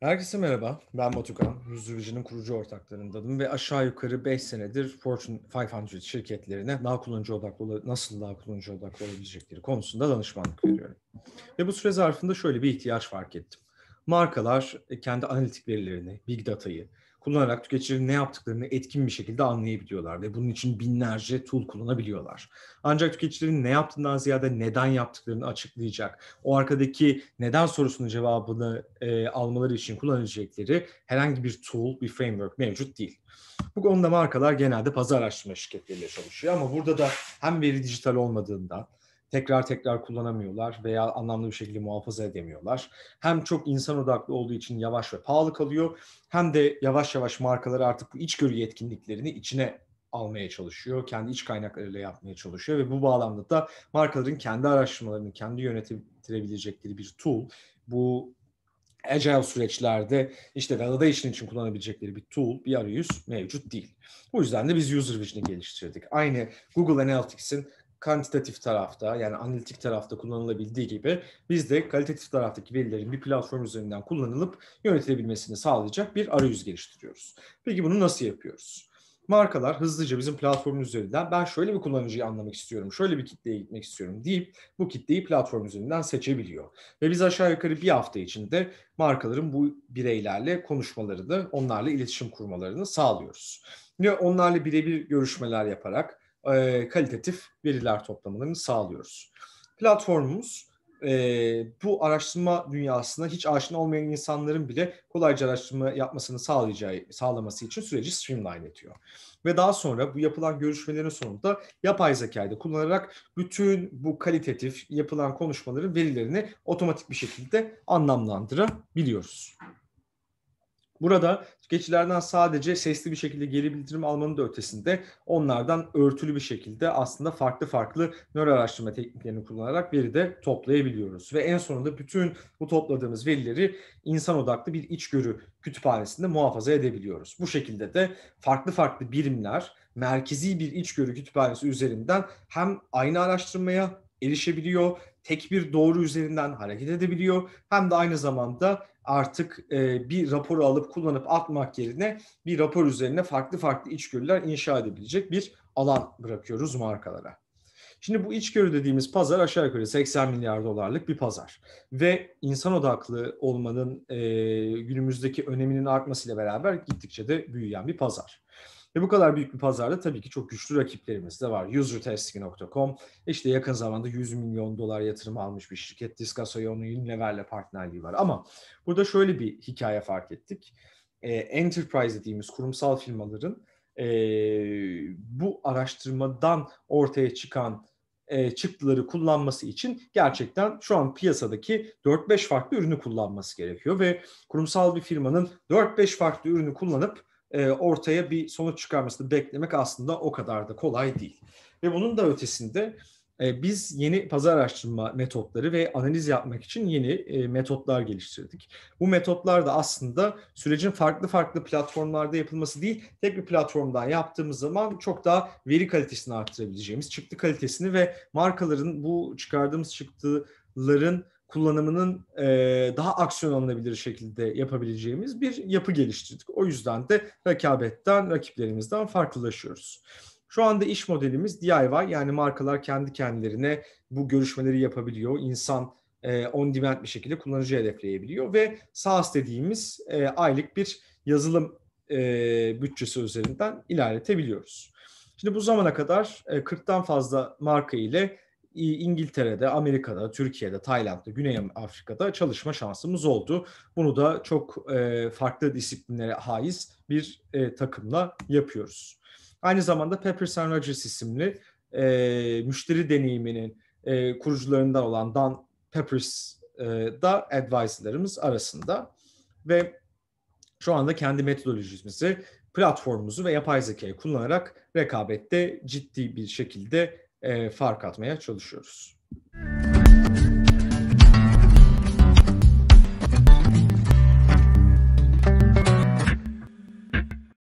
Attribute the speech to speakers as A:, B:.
A: Herkese merhaba, ben Batukan, Yüzdürücü'nün kurucu ortaklarındanım ve aşağı yukarı 5 senedir Fortune 500 şirketlerine daha kullanıcı odaklı, nasıl daha kullanıcı odaklı olabilecekleri konusunda danışmanlık veriyorum. Ve bu süre zarfında şöyle bir ihtiyaç fark ettim. Markalar e, kendi analitik verilerini, big data'yı, kullanarak tüketicilerin ne yaptıklarını etkin bir şekilde anlayabiliyorlar ve bunun için binlerce tool kullanabiliyorlar. Ancak tüketicilerin ne yaptığından ziyade neden yaptıklarını açıklayacak, o arkadaki neden sorusunun cevabını e, almaları için kullanabilecekleri herhangi bir tool, bir framework mevcut değil. Bu konuda markalar genelde pazar araştırma şirketleriyle çalışıyor ama burada da hem veri dijital olmadığından tekrar tekrar kullanamıyorlar veya anlamlı bir şekilde muhafaza edemiyorlar. Hem çok insan odaklı olduğu için yavaş ve pahalı kalıyor hem de yavaş yavaş markalar artık bu içgörü yetkinliklerini içine almaya çalışıyor. Kendi iç kaynaklarıyla yapmaya çalışıyor ve bu bağlamda da markaların kendi araştırmalarını kendi yönetebilecekleri bir tool. Bu agile süreçlerde işte validation için kullanabilecekleri bir tool, bir arayüz mevcut değil. O yüzden de biz user vision'ı geliştirdik. Aynı Google Analytics'in kantitatif tarafta yani analitik tarafta kullanılabildiği gibi biz de kalitatif taraftaki verilerin bir platform üzerinden kullanılıp yönetilebilmesini sağlayacak bir arayüz geliştiriyoruz. Peki bunu nasıl yapıyoruz? Markalar hızlıca bizim platformun üzerinden ben şöyle bir kullanıcıyı anlamak istiyorum, şöyle bir kitleye gitmek istiyorum deyip bu kitleyi platform üzerinden seçebiliyor. Ve biz aşağı yukarı bir hafta içinde markaların bu bireylerle konuşmalarını, onlarla iletişim kurmalarını sağlıyoruz. Ve onlarla birebir görüşmeler yaparak e, kalitatif veriler toplamalarını sağlıyoruz. Platformumuz e, bu araştırma dünyasına hiç aşina olmayan insanların bile kolayca araştırma yapmasını sağlayacağı sağlaması için süreci streamline ediyor. Ve daha sonra bu yapılan görüşmelerin sonunda yapay zekayı kullanarak bütün bu kalitatif yapılan konuşmaların verilerini otomatik bir şekilde anlamlandırabiliyoruz. Burada tüketicilerden sadece sesli bir şekilde geri bildirim almanın da ötesinde onlardan örtülü bir şekilde aslında farklı farklı nöro araştırma tekniklerini kullanarak veri de toplayabiliyoruz. Ve en sonunda bütün bu topladığımız verileri insan odaklı bir içgörü kütüphanesinde muhafaza edebiliyoruz. Bu şekilde de farklı farklı birimler merkezi bir içgörü kütüphanesi üzerinden hem aynı araştırmaya erişebiliyor tek bir doğru üzerinden hareket edebiliyor. Hem de aynı zamanda artık e, bir raporu alıp kullanıp atmak yerine bir rapor üzerine farklı farklı içgörüler inşa edebilecek bir alan bırakıyoruz markalara. Şimdi bu içgörü dediğimiz pazar aşağı yukarı 80 milyar dolarlık bir pazar. Ve insan odaklı olmanın e, günümüzdeki öneminin artmasıyla beraber gittikçe de büyüyen bir pazar. Ve bu kadar büyük bir pazarda tabii ki çok güçlü rakiplerimiz de var. Usertesting.com işte yakın zamanda 100 milyon dolar yatırım almış bir şirket. Discasoy onun Unilever'le partnerliği var. Ama burada şöyle bir hikaye fark ettik. E, enterprise dediğimiz kurumsal firmaların e, bu araştırmadan ortaya çıkan e, çıktıları kullanması için gerçekten şu an piyasadaki 4-5 farklı ürünü kullanması gerekiyor ve kurumsal bir firmanın 4-5 farklı ürünü kullanıp e, ortaya bir sonuç çıkarmasını beklemek aslında o kadar da kolay değil. Ve bunun da ötesinde e, biz yeni pazar araştırma metotları ve analiz yapmak için yeni e, metotlar geliştirdik. Bu metotlar da aslında sürecin farklı farklı platformlarda yapılması değil, tek bir platformdan yaptığımız zaman çok daha veri kalitesini arttırabileceğimiz, çıktı kalitesini ve markaların bu çıkardığımız çıktıların kullanımının e, daha aksiyon alınabilir şekilde yapabileceğimiz bir yapı geliştirdik. O yüzden de rekabetten, rakiplerimizden farklılaşıyoruz. Şu anda iş modelimiz DIY yani markalar kendi kendilerine bu görüşmeleri yapabiliyor. İnsan e, on demand bir şekilde kullanıcı hedefleyebiliyor ve SaaS dediğimiz e, aylık bir yazılım e, bütçesi üzerinden ilerletebiliyoruz. Şimdi bu zamana kadar 40'tan e, fazla marka ile İngiltere'de, Amerika'da, Türkiye'de, Tayland'da, Güney Afrika'da çalışma şansımız oldu. Bunu da çok e, farklı disiplinlere haiz bir e, takımla yapıyoruz. Aynı zamanda Peppers Rogers isimli e, müşteri deneyiminin e, kurucularından olan Dan Peppers e, da advisor'larımız arasında ve şu anda kendi metodolojimizi, platformumuzu ve yapay zekayı kullanarak rekabette ciddi bir şekilde fark atmaya çalışıyoruz. Müzik